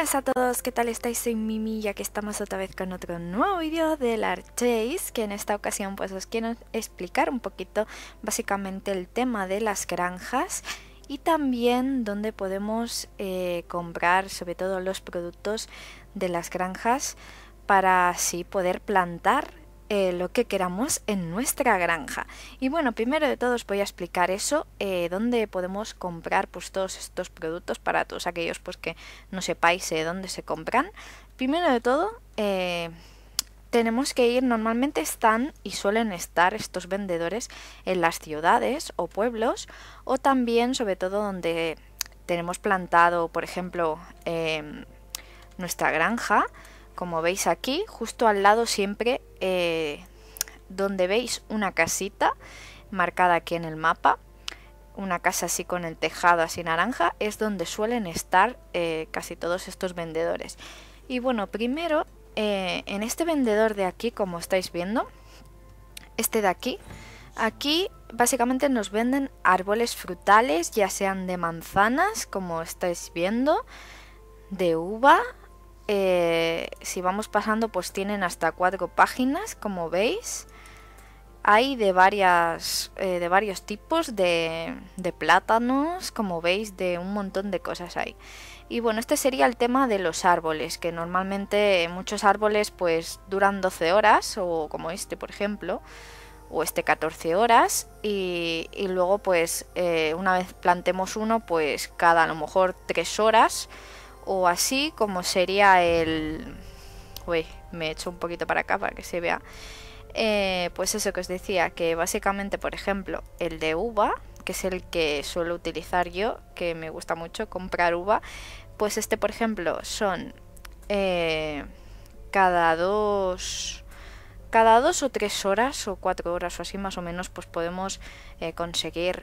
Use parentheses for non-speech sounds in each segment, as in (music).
buenas a todos, ¿qué tal estáis? Soy Mimi, que estamos otra vez con otro nuevo vídeo del Archase, que en esta ocasión pues os quiero explicar un poquito básicamente el tema de las granjas y también dónde podemos eh, comprar sobre todo los productos de las granjas para así poder plantar eh, lo que queramos en nuestra granja. Y bueno, primero de todo os voy a explicar eso, donde eh, dónde podemos comprar pues todos estos productos para todos aquellos pues que no sepáis eh, dónde se compran. Primero de todo, tenemos que ir, normalmente están y suelen estar estos vendedores en las ciudades o pueblos o también sobre todo donde tenemos plantado, por ejemplo, em, nuestra granja, como veis aquí, justo al lado siempre eh, donde veis una casita marcada aquí en el mapa, una casa así con el tejado así naranja, es donde suelen estar eh, casi todos estos vendedores. Y bueno, primero, eh, en este vendedor de aquí, como estáis viendo, este de aquí, aquí básicamente nos venden árboles frutales, ya sean de manzanas, como estáis viendo, de uva, eh, si vamos pasando, pues tienen hasta cuatro páginas, como veis. Hay de, varias, eh, de varios tipos de, plátanos, como veis, de un montón de cosas hay. Y bueno, este sería el tema de los árboles, que normalmente muchos árboles pues duran 12 horas, o como este por ejemplo, o este 14 horas, y, luego pues eh, una vez plantemos uno pues cada a lo mejor 3 horas, o así como sería el... Uy, me echo un poquito para acá para que se vea. Eh, pues eso que os decía, que básicamente, por ejemplo, el de uva, que es el que suelo utilizar yo, que me gusta mucho comprar uva, pues este, por ejemplo, son eh, cada dos cada dos o tres horas o cuatro horas o así más o menos pues podemos eh, conseguir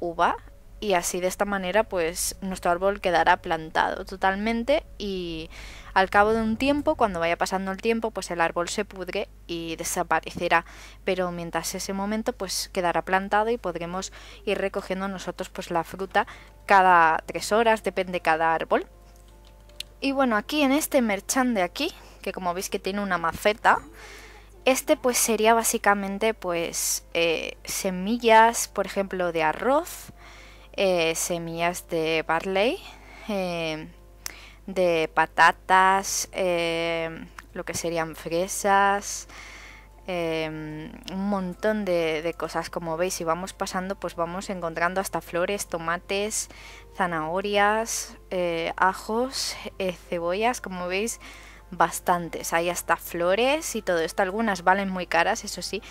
uva y así de esta manera pues nuestro árbol quedará plantado totalmente y al cabo de un tiempo, cuando vaya pasando el tiempo, pues el árbol se pudre y desaparecerá, pero mientras ese momento pues quedará plantado y podremos ir recogiendo nosotros pues la fruta cada tres horas, depende cada árbol. Y bueno, aquí en este merchan de aquí, que como veis que tiene una maceta, este pues sería básicamente pues eh, semillas, por ejemplo, de arroz, eh, semillas de barley, eh, de patatas, eh, lo que serían fresas, un montón de, cosas. Como veis, y vamos pasando, pues vamos encontrando hasta flores, tomates, zanahorias, ajos, cebollas, como veis bastantes. Hay hasta flores y todo esto. Algunas valen muy caras, eso sí.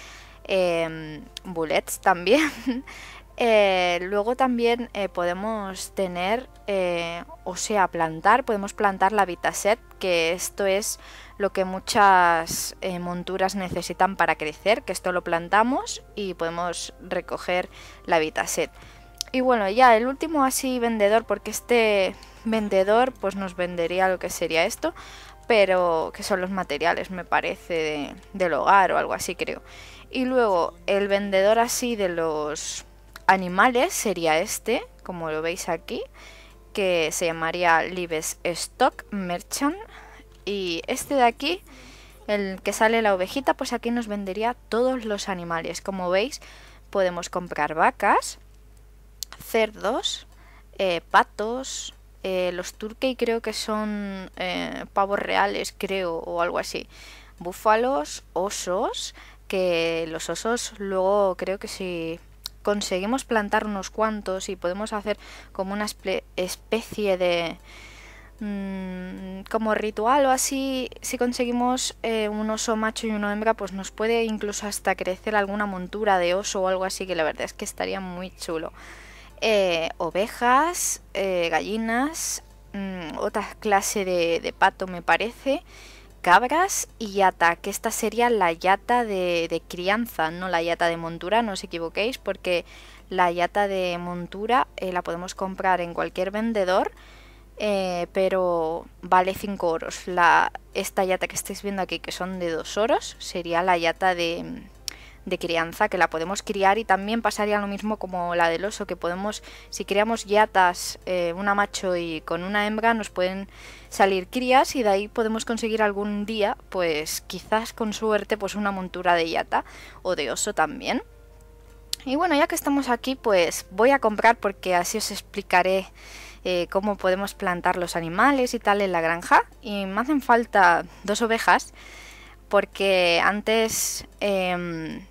bullets también. (laughs) Eh, luego también eh, podemos tener, eh, o sea, plantar, podemos plantar la vitaset, que esto es lo que muchas monturas necesitan para crecer, que esto lo plantamos y podemos recoger la vitaset. Y bueno, ya el último así vendedor, porque este vendedor pues nos vendería lo que sería esto, pero que son los materiales, me parece, del hogar o algo así creo. Y luego el vendedor así de los animales sería este, como lo veis aquí, que se llamaría Stock Merchant. Y este de aquí, el que sale la ovejita, pues aquí nos vendería todos los animales. Como veis, podemos comprar vacas, cerdos, eh, patos, eh, los turkey creo que son eh, pavos reales, creo, o algo así. Búfalos, osos, que los osos luego creo que si conseguimos plantar unos cuantos y podemos hacer como una especie de mm, como ritual o así si conseguimos eh, un oso macho y una hembra pues nos puede incluso hasta crecer alguna montura de oso o algo así que la verdad es que estaría muy chulo eh, ovejas eh, gallinas mm, otra clase de pato me parece cabras y yata, que esta sería la yata de, de crianza, no la yata de montura, no os equivoquéis, porque la yata de montura eh, la podemos comprar en cualquier vendedor, eh, pero vale 5 oros. La, esta yata que estáis viendo aquí, que son de 2 oros, sería la yata de, de crianza, que la podemos criar y también pasaría lo mismo como la del oso, que podemos, si criamos yatas, eh, una macho y con una hembra, nos pueden salir crías y de ahí podemos conseguir algún día, pues quizás con suerte, pues una montura de yata o de oso también. Y bueno, ya que estamos aquí, pues voy a comprar porque así os explicaré eh, cómo podemos plantar los animales y tal en la granja. Y me hacen falta dos ovejas porque antes em,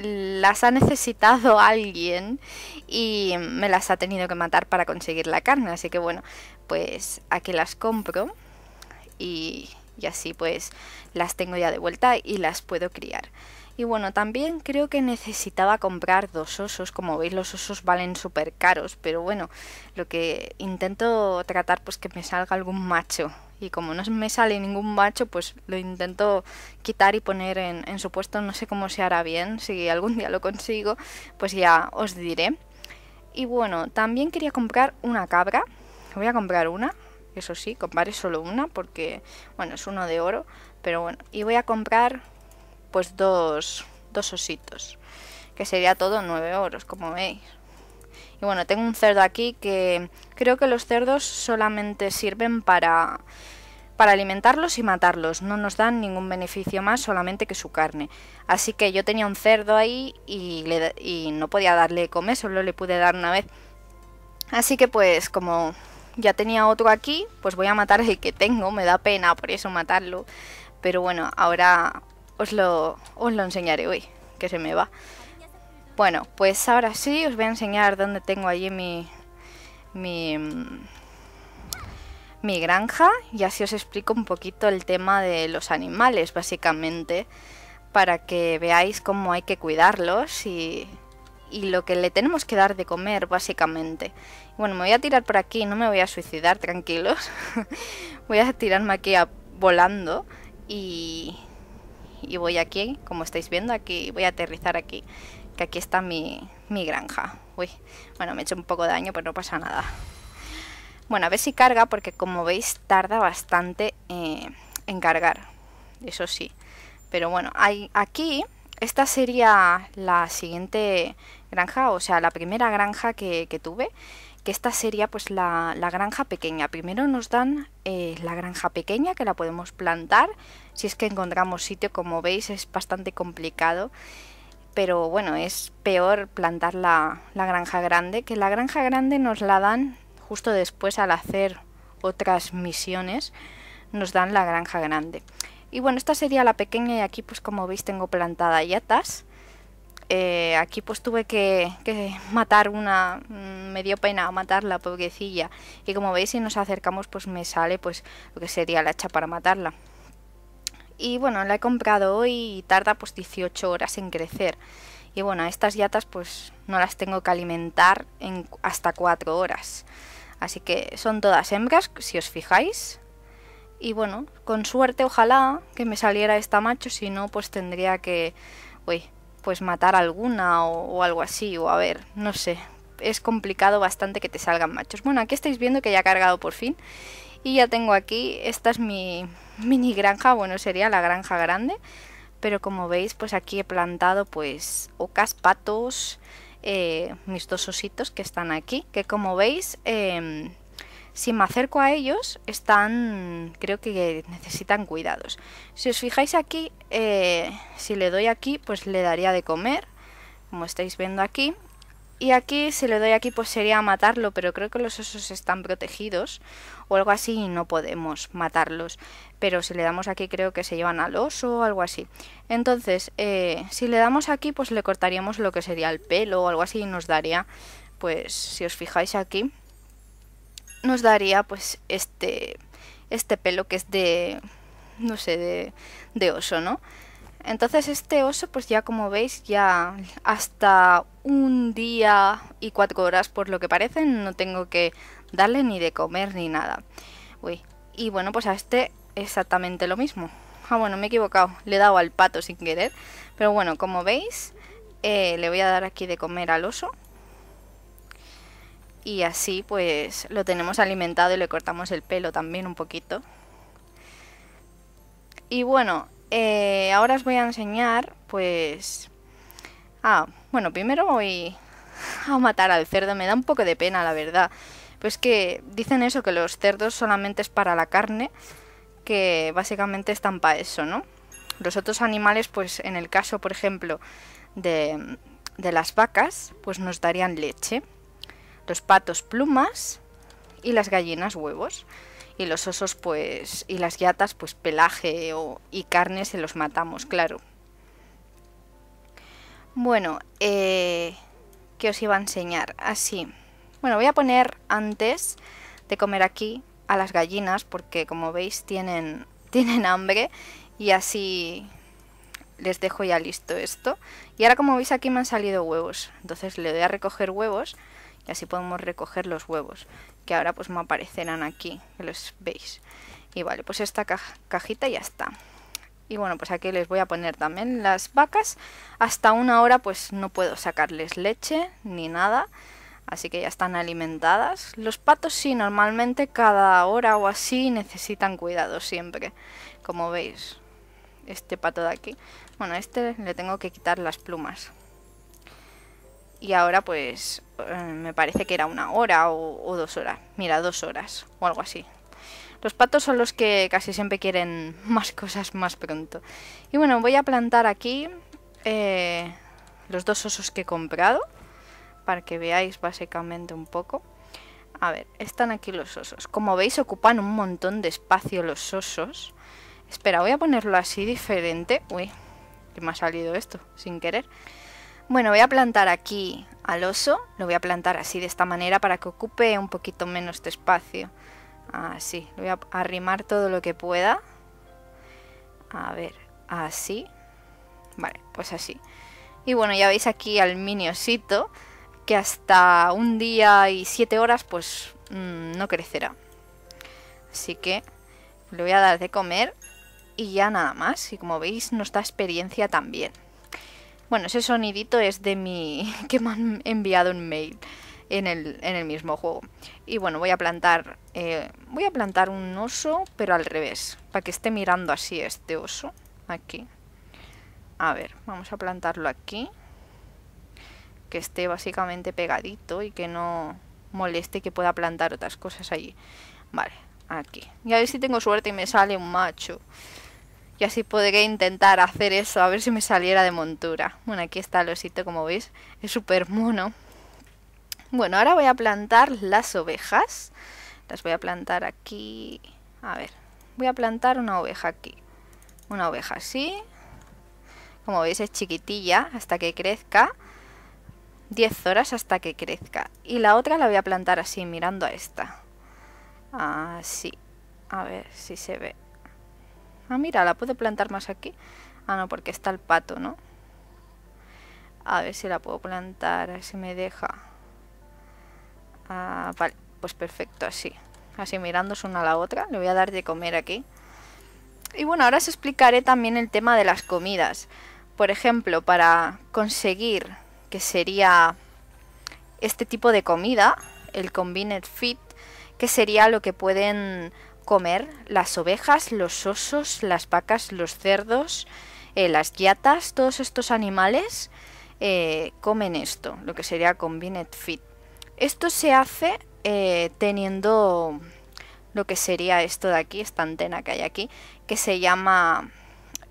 las ha necesitado alguien y me las ha tenido que matar para conseguir la carne. Así que bueno, pues aquí las compro y, así pues las tengo ya de vuelta y las puedo criar. Y bueno, también creo que necesitaba comprar dos osos. Como veis, los osos valen súper caros, pero bueno, lo que intento tratar pues que me salga algún macho y como no me sale ningún macho, pues lo intento quitar y poner en, su puesto. No sé cómo se hará bien, si algún día lo consigo, pues ya os diré. Y bueno, también quería comprar una cabra. Voy a comprar una, eso sí, compraré solo una porque, bueno, es uno de oro. Pero bueno, y voy a comprar pues dos, dos ositos, que sería todo 9 oros, como veis. Y bueno, tengo un cerdo aquí que creo que los cerdos solamente sirven para, para alimentarlos y matarlos. No nos dan ningún beneficio más, solamente que su carne. Así que yo tenía un cerdo ahí y, no podía darle comer, solo le pude dar una vez. Así que pues como ya tenía otro aquí, pues voy a matar el que tengo. Me da pena por eso matarlo. Pero bueno, ahora os lo, os lo enseñaré hoy, que se me va. Bueno, pues ahora sí os voy a enseñar dónde tengo allí mi, mi, mm, mi granja y así os explico un poquito el tema de los animales, básicamente, para que veáis cómo hay que cuidarlos y, y lo que le tenemos que dar de comer, básicamente. Bueno, me voy a tirar por aquí, no me voy a suicidar, tranquilos. (laughs) voy a tirarme aquí a, volando y, y voy aquí, como estáis viendo, aquí voy a aterrizar aquí que aquí está mi, granja. Uy, bueno, me he hecho un poco de daño, pero no pasa nada. Bueno, a ver si carga, porque como veis tarda bastante eh, en cargar, eso sí. Pero bueno, aquí esta sería la siguiente granja, o sea, la primera granja que, tuve, que esta sería pues la, granja pequeña. Primero nos dan eh, la granja pequeña, que la podemos plantar, si es que encontramos sitio, como veis es bastante complicado pero bueno, es peor plantar la, granja grande, que la granja grande nos la dan justo después al hacer otras misiones, nos dan la granja grande. Y bueno, esta sería la pequeña y aquí pues como veis tengo plantada yatas. Eh, aquí pues tuve que, matar una, mm, me dio pena matarla, pobrecilla. Y como veis si nos acercamos pues me sale pues lo que sería la hacha para matarla y bueno, la he comprado hoy y tarda pues 18 horas en crecer. Y bueno, estas yatas pues no las tengo que alimentar en hasta 4 horas. Así que son todas hembras, si os fijáis. Y bueno, con suerte ojalá que me saliera esta macho, si no pues tendría que, uy, pues matar alguna o, algo así, o a ver, no sé. Es complicado bastante que te salgan machos. Bueno, aquí estáis viendo que ya ha cargado por fin y ya tengo aquí, esta es mi mini granja, bueno sería la granja grande, pero como veis pues aquí he plantado pues ocas, patos, eh, mis dos ositos que están aquí, que como veis em, si me acerco a ellos están, creo que necesitan cuidados. Si os fijáis aquí, eh, si le doy aquí pues le daría de comer, como estáis viendo aquí, y aquí, si le doy aquí, pues sería matarlo, pero creo que los osos están protegidos o algo así y no podemos matarlos. Pero si le damos aquí, creo que se llevan al oso o algo así. Entonces, eh, si le damos aquí, pues le cortaríamos lo que sería el pelo o algo así y nos daría, pues si os fijáis aquí, nos daría pues este, este pelo que es de, no sé, de, de oso, ¿no? Entonces este oso, pues ya como veis, ya hasta un día y cuatro horas por lo que parece, no tengo que darle ni de comer ni nada. Y bueno, pues a este exactamente lo mismo. Ah, bueno, me he equivocado, le he dado al pato sin querer. Pero bueno, como veis, eh, le voy a dar aquí de comer al oso. Y así pues lo tenemos alimentado y le cortamos el pelo también un poquito. Y bueno, eh, ahora os voy a enseñar, pues... Ah, bueno, primero voy a matar al cerdo. Me da un poco de pena, la verdad. Pues que dicen eso, que los cerdos solamente es para la carne, que básicamente están para eso, ¿no? Los otros animales, pues en el caso, por ejemplo, de, de las vacas, pues nos darían leche. Los patos plumas y las gallinas huevos y los osos pues y las yatas pues pelaje y carne se los matamos, claro. Bueno, eh, ¿qué os iba a enseñar? Así. Ah, bueno, voy a poner antes de comer aquí a las gallinas porque como veis tienen, (laughs) tienen hambre y así les dejo ya listo esto. Y ahora como veis aquí me han salido huevos, entonces le doy a recoger huevos y así podemos recoger los huevos que ahora pues me aparecerán aquí, que los veis. Y vale, pues esta cajita ya está. Y bueno, pues aquí les voy a poner también las vacas. Hasta una hora pues no puedo sacarles leche ni nada, así que ya están alimentadas. Los patos sí, normalmente cada hora o así necesitan cuidado siempre, como veis. Este pato de aquí. Bueno, a este le tengo que quitar las plumas y ahora pues eh, me parece que era una hora o, dos horas. Mira, dos horas o algo así. Los patos son los que casi siempre quieren (laughs) más cosas más pronto. Y bueno, voy a plantar aquí eh, los dos osos que he comprado. Para que veáis básicamente un poco. A ver, están aquí los osos. Como veis ocupan un montón de espacio los osos. Espera, voy a ponerlo así diferente. Uy, que me ha salido esto sin querer. Bueno, voy a plantar aquí al oso. Lo voy a plantar así de esta manera para que ocupe un poquito menos de espacio. Así, lo voy a arrimar todo lo que pueda. A ver, así. Vale, pues así. Y bueno, ya veis aquí al miniosito que hasta un día y siete horas pues mm, no crecerá. Así que le voy a dar de comer y ya nada más. Y como veis nos da experiencia también. Bueno, ese sonidito es de mi... (laughs) que me han enviado un mail en el, en el mismo juego. Y bueno, voy a plantar... Eh, voy a plantar un oso, pero al revés. Para que esté mirando así este oso. Aquí. A ver, vamos a plantarlo aquí. Que esté básicamente pegadito y que no moleste que pueda plantar otras cosas allí. Vale, aquí. Y a ver si tengo suerte y me sale un macho. Y así podría intentar hacer eso, a ver si me saliera de montura. Bueno, aquí está el osito, como veis. Es súper mono. Bueno, ahora voy a plantar las ovejas. Las voy a plantar aquí. A ver, voy a plantar una oveja aquí. Una oveja así. Como veis es chiquitilla hasta que crezca. 10 horas hasta que crezca. Y la otra la voy a plantar así, mirando a esta. Así. A ver si se ve. Ah, mira, la puedo plantar más aquí. Ah, no, porque está el pato, ¿no? A ver si la puedo plantar, a ver si me deja. Ah, vale, pues perfecto, así. Así mirándose una a la otra. Le voy a dar de comer aquí. Y bueno, ahora os explicaré también el tema de las comidas. Por ejemplo, para conseguir que sería este tipo de comida, el Combined Fit, que sería lo que pueden comer las ovejas, los osos, las vacas, los cerdos, eh, las yatas, todos estos animales eh, comen esto, lo que sería Combined Feed. Esto se hace eh, teniendo lo que sería esto de aquí, esta antena que hay aquí, que se llama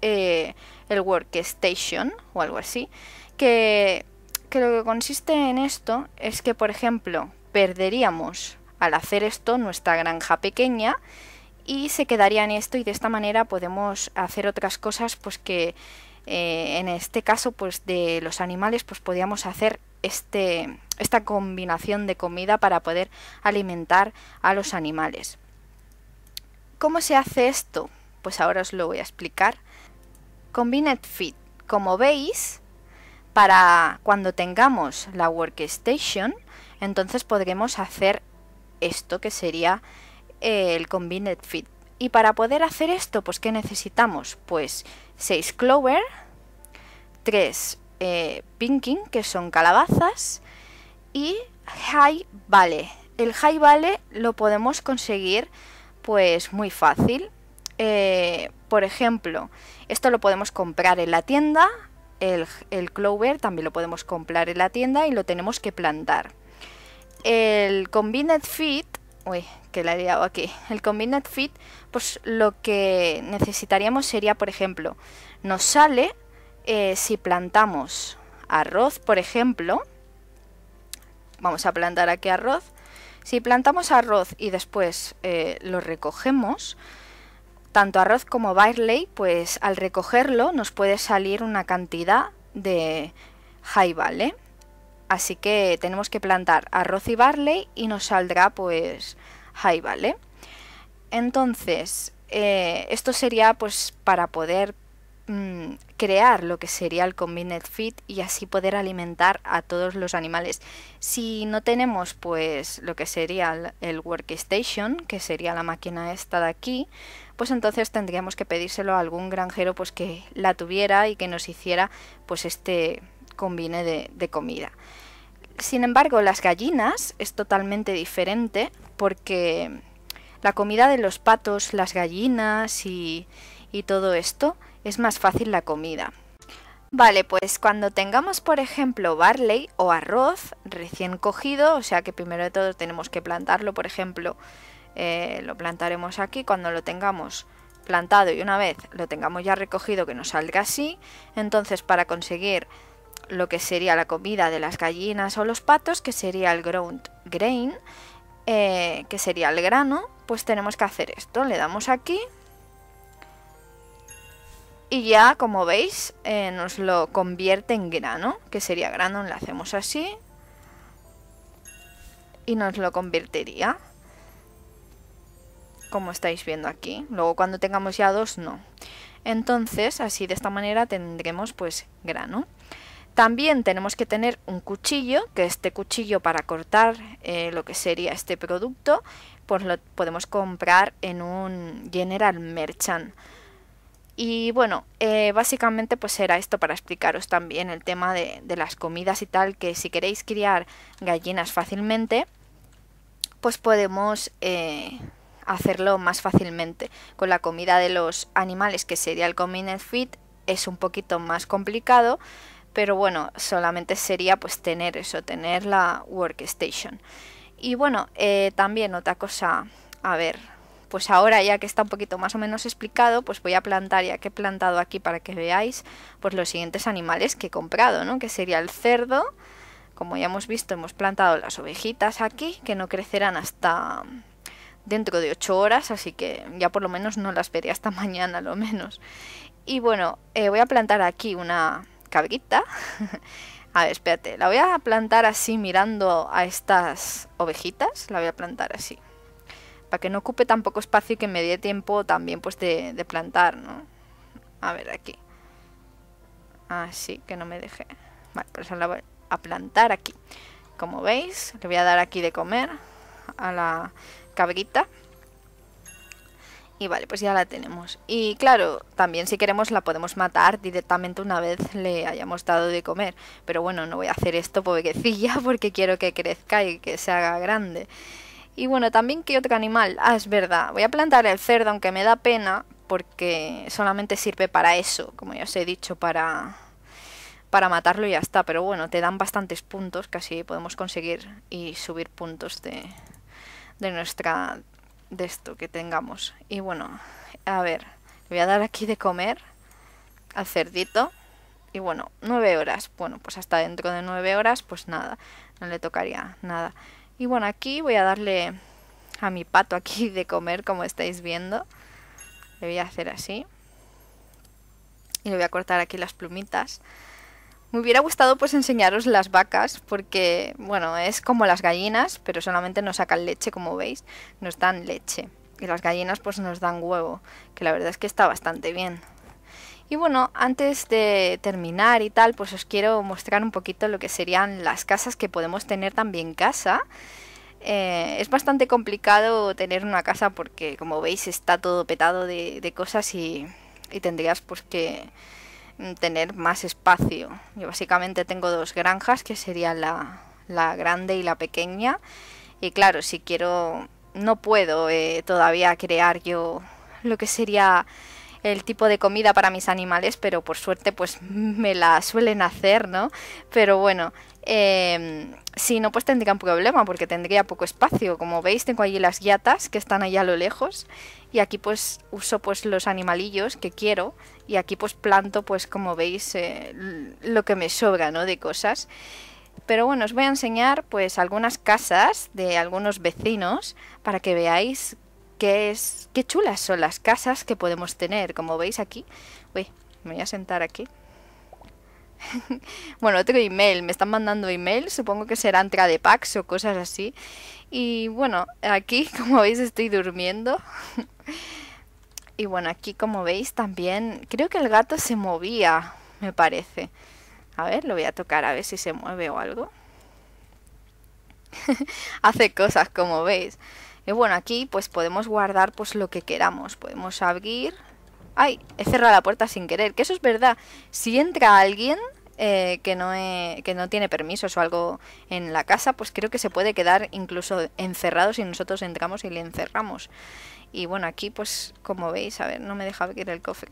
el Workstation o algo así, que, que lo que consiste en esto es que, por ejemplo, perderíamos al hacer esto nuestra granja pequeña y se quedaría en esto y de esta manera podemos hacer otras cosas pues que eh, en este caso pues de los animales pues podíamos hacer este, esta combinación de comida para poder alimentar a los animales. ¿Cómo se hace esto? Pues ahora os lo voy a explicar. Combined Fit. Como veis, para cuando tengamos la workstation, entonces podremos hacer esto que sería eh, el Combined Fit. Y para poder hacer esto, pues ¿qué necesitamos? Pues 6 clover, 3 eh, pinking, que son calabazas, y high vale. El high vale lo podemos conseguir pues muy fácil. Eh, por ejemplo, esto lo podemos comprar en la tienda, el, el, clover también lo podemos comprar en la tienda y lo tenemos que plantar. El combined fit Uy, que la he liado aquí. El Combined Fit, pues lo que necesitaríamos sería, por ejemplo, nos sale eh, si plantamos arroz, por ejemplo. Vamos a plantar aquí arroz. Si plantamos arroz y después eh, lo recogemos, tanto arroz como barley, pues al recogerlo nos puede salir una cantidad de high vale. Así que tenemos que plantar arroz y barley y nos saldrá pues high, ¿vale? Entonces, eh, esto sería pues para poder mm, crear lo que sería el Combined Feed y así poder alimentar a todos los animales. Si no tenemos pues lo que sería el, el Workstation, que sería la máquina esta de aquí, pues entonces tendríamos que pedírselo a algún granjero pues que la tuviera y que nos hiciera pues este combine de, comida. Sin embargo, las gallinas es totalmente diferente porque la comida de los patos, las gallinas y, todo esto es más fácil la comida. Vale, pues cuando tengamos, por ejemplo, barley o arroz recién cogido, o sea que primero de todo tenemos que plantarlo, por ejemplo, eh, lo plantaremos aquí, cuando lo tengamos plantado y una vez lo tengamos ya recogido que nos salga así, entonces para conseguir lo que sería la comida de las gallinas o los patos, que sería el ground grain, eh, que sería el grano, pues tenemos que hacer esto. Le damos aquí y ya, como veis, eh, nos lo convierte en grano, que sería grano, le hacemos así y nos lo convertiría como estáis viendo aquí. Luego cuando tengamos ya dos, no. Entonces, así de esta manera tendremos pues grano. También tenemos que tener un cuchillo, que este cuchillo para cortar eh, lo que sería este producto, pues lo podemos comprar en un General Merchant. Y bueno, eh, básicamente pues era esto para explicaros también el tema de, las comidas y tal, que si queréis criar gallinas fácilmente, pues podemos eh, hacerlo más fácilmente. Con la comida de los animales, que sería el Combined Feed, es un poquito más complicado, pero bueno, solamente sería pues tener eso, tener la workstation. Y bueno, eh, también otra cosa, a ver, pues ahora ya que está un poquito más o menos explicado, pues voy a plantar, ya que he plantado aquí para que veáis, pues los siguientes animales que he comprado, ¿no? Que sería el cerdo, como ya hemos visto, hemos plantado las ovejitas aquí, que no crecerán hasta dentro de 8 horas, así que ya por lo menos no las veré hasta (laughs) mañana, lo menos. Y bueno, eh, voy a plantar aquí una cabrita. (laughs) a ver, espérate, la voy a plantar así mirando a estas ovejitas, la voy a plantar así. Para que no ocupe tan poco espacio y que me dé tiempo también pues de, plantar, ¿no? A ver, aquí. Así que no me deje. Vale, por eso la voy a plantar aquí. Como veis, le voy a dar aquí de comer a la cabrita. Y vale, pues ya la tenemos. Y claro, también si queremos la podemos matar directamente una vez le hayamos dado de comer. Pero bueno, no voy a hacer esto pobrecilla (laughs) porque quiero que crezca y que se haga grande. Y bueno, también que otro animal. Ah, es verdad. Voy a plantar el cerdo, aunque me da pena, porque solamente sirve para eso, como ya os he dicho, para para matarlo y ya está. Pero bueno, te dan bastantes puntos que así podemos conseguir y subir puntos de, de nuestra de esto que tengamos. Y bueno, a ver, voy a dar aquí de comer al cerdito. Y bueno, nueve horas. Bueno, pues hasta dentro de nueve horas, pues nada, no le tocaría nada. Y bueno, aquí voy a darle a mi pato aquí (laughs) de comer, como estáis viendo. Le voy a hacer así. Y le voy a cortar aquí las plumitas. Me hubiera gustado pues enseñaros las vacas porque, bueno, es como las gallinas, pero solamente nos sacan leche, como veis, nos dan leche. Y las gallinas pues nos dan huevo, que la verdad es que está bastante bien. Y bueno, antes de terminar y tal, pues os quiero mostrar un poquito lo que serían las casas que podemos tener también casa. Eh, es bastante complicado tener una casa porque, como veis, está todo petado de, cosas y, y tendrías pues que Mm, tener más espacio. Yo básicamente tengo dos granjas, que sería la, la grande y la pequeña. Y claro, si quiero, no puedo eh, todavía crear yo lo que sería el tipo de comida para mis animales, pero por suerte pues (laughs) me la suelen hacer, ¿no? Pero bueno, em, si no pues tendría un problema porque tendría poco espacio. Como veis tengo allí las guiatas que están allá a lo lejos y aquí pues uso pues los animalillos que quiero y aquí pues planto pues como veis eh, lo que me sobra ¿no? de cosas pero bueno os voy a enseñar pues algunas casas de algunos vecinos para que veáis qué es qué chulas son las casas que podemos tener como veis aquí uy me voy a sentar aquí (laughs) bueno, otro email, me están mandando email, supongo que de packs o cosas así. Y bueno, aquí (laughs) como veis estoy durmiendo. (laughs) y bueno, aquí como veis también, creo que el gato se movía, me parece. A ver, lo voy a tocar a ver si se mueve o algo. (laughs) Hace cosas, como veis. Y bueno, aquí pues podemos guardar pues lo que queramos. Podemos abrir... ¡Ay! He cerrado la puerta sin querer. Que eso es verdad. Si entra alguien eh, que, no que no tiene permisos o algo en la casa, pues creo que se puede quedar incluso encerrado si nosotros entramos y le encerramos. Y bueno, aquí pues como veis, a ver, no me deja abrir el cofre.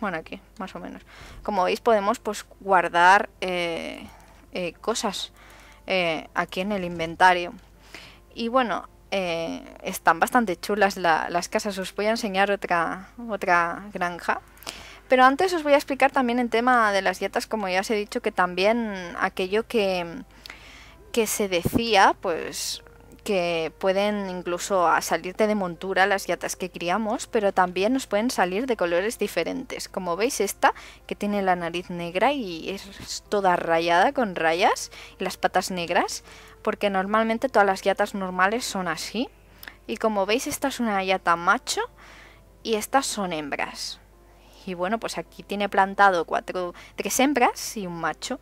Bueno, aquí, más o menos. Como veis podemos pues guardar eh, eh, cosas eh, aquí en el inventario. Y bueno, están bastante chulas las casas. Os voy a enseñar otra, otra granja. Pero antes os voy a explicar también el tema de las dietas, como ya os he dicho, que también aquello que, que se decía, pues que pueden incluso salirte de montura las yatas que criamos, pero también nos pueden salir de colores diferentes. Como veis esta, que tiene la nariz negra y es toda rayada con rayas y las patas negras, porque normalmente todas las yatas normales son así. Y como veis esta es una yata macho y estas son hembras. Y bueno, pues aquí tiene plantado cuatro, tres hembras y un macho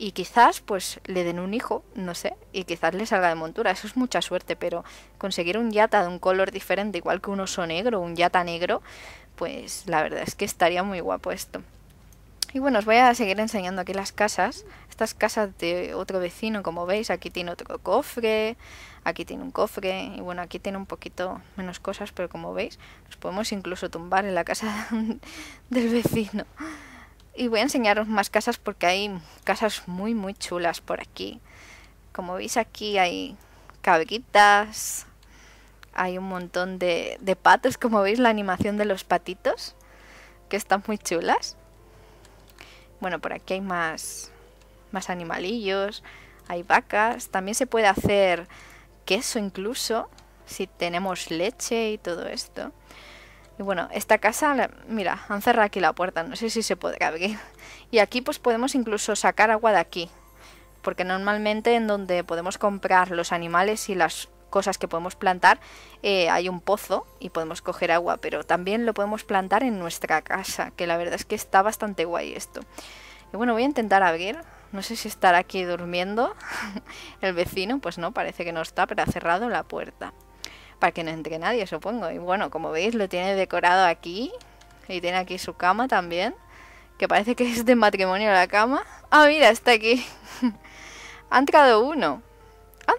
y quizás pues le den un hijo, no sé, y quizás le salga de montura, eso es mucha suerte, pero conseguir un yata de un color diferente, igual que un oso negro, un yata negro, pues la verdad es que estaría muy guapo esto. Y bueno, os voy a seguir enseñando aquí las casas, estas casas de otro vecino, como veis, aquí tiene otro cofre, aquí tiene un cofre, y bueno, aquí tiene un poquito menos cosas, pero como veis, nos podemos incluso tumbar en la casa (laughs) del vecino. Y voy a enseñaros más casas porque hay casas muy muy chulas por aquí. Como veis aquí hay cabritas, hay un montón de, de patos, como veis la animación de los patitos, que están muy chulas. Bueno, por aquí hay más, más animalillos, hay vacas, también se puede hacer queso incluso, si tenemos leche y todo esto. Y bueno, esta casa, mira, han cerrado aquí la puerta, no sé si se podrá abrir. Y aquí pues podemos incluso sacar agua de aquí, porque normalmente en donde podemos comprar los animales y las cosas que podemos plantar eh, hay un pozo y podemos coger agua, pero también lo podemos plantar en nuestra casa, que la verdad es que está bastante guay esto. Y bueno, voy a intentar abrir, no sé si estará aquí durmiendo (laughs) el vecino, pues no, parece que no está, pero ha cerrado la puerta para que no entre nadie, supongo. Y bueno, como veis, lo tiene decorado aquí. Y tiene aquí su cama también. Que parece que es de matrimonio la cama. Ah, mira, está aquí. (laughs) ha entrado uno.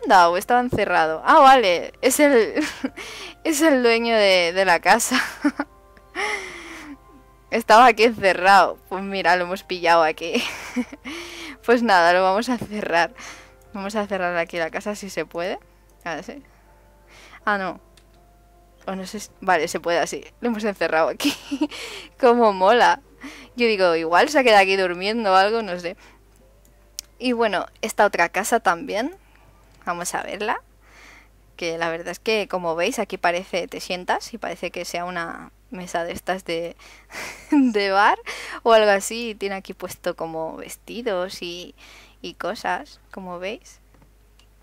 Anda, o estaba encerrado. Ah, vale. Es el. (laughs) es el dueño de, la casa. (laughs) estaba aquí encerrado. Pues mira, lo hemos pillado aquí. pues nada, lo vamos a cerrar. Vamos a cerrar aquí la casa si se puede. A ver, si... Ah, no. no sé. Vale, se puede así. Lo hemos encerrado aquí. (laughs) Como mola. Yo digo, igual se ha quedado aquí durmiendo o algo, no sé. Y bueno, esta otra casa también. Vamos a verla. Que la verdad es que, como veis, aquí parece, te sientas y parece que sea una mesa de estas de, (laughs) bar o algo así. Tiene aquí puesto como vestidos y, y cosas, como veis.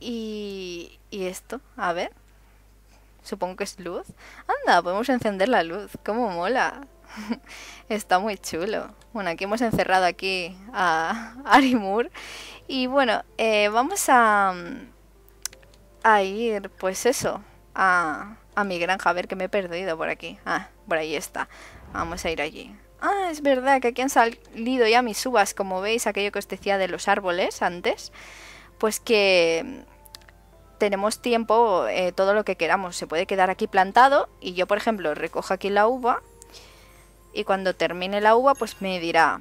y esto, a ver supongo que es luz. Anda, podemos encender la luz, cómo mola. (laughs) Está muy chulo. Bueno, aquí hemos encerrado aquí a (laughs) Arimur. Y bueno, eh, vamos a, mm, a ir, pues eso, a, a mi granja. A ver que me he perdido por aquí. Ah, por ahí está. Vamos a ir allí. Ah, es verdad que aquí han salido ya mis uvas, como veis, aquello que os decía de los árboles antes. Pues que mm, tenemos tiempo eh, todo lo que queramos. Se puede quedar aquí plantado y yo, por ejemplo, recojo aquí la uva y cuando termine la uva pues me dirá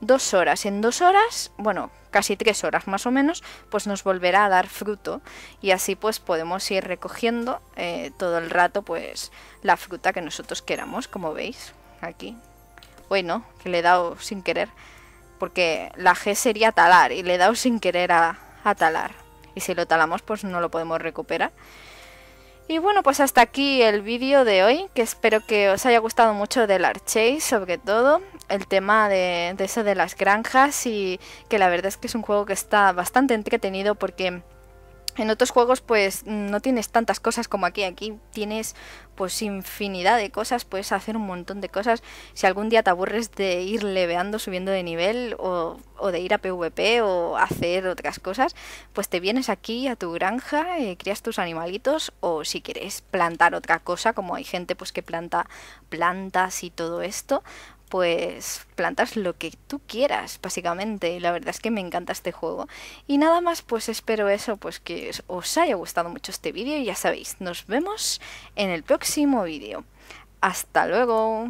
dos horas. En dos horas, bueno, casi tres horas más o menos, pues nos volverá a dar fruto y así pues podemos ir recogiendo eh, todo el rato pues la fruta que nosotros queramos, como veis aquí. Bueno, que le he dado sin querer, porque la G sería talar y le he dado sin querer a talar y si lo talamos pues no lo podemos recuperar. Y bueno, pues hasta aquí el vídeo de hoy, que espero que os haya gustado mucho del archais sobre todo el tema de, de eso de las granjas y que la verdad es que es un juego que está bastante entretenido porque en otros juegos pues no tienes tantas cosas como aquí, aquí tienes pues infinidad de cosas, puedes hacer un montón de cosas. Si algún día te aburres de ir leveando, subiendo de nivel o, de ir a PvP o hacer otras cosas, pues te vienes aquí a tu granja, eh, crías tus animalitos o si quieres plantar otra cosa, como hay gente pues que planta plantas y todo esto, pues plantas lo que tú quieras, básicamente. La verdad es que me encanta este juego. Y nada más, pues espero eso, pues que os haya gustado mucho este vídeo. Y ya sabéis, nos vemos en el próximo vídeo. ¡Hasta luego!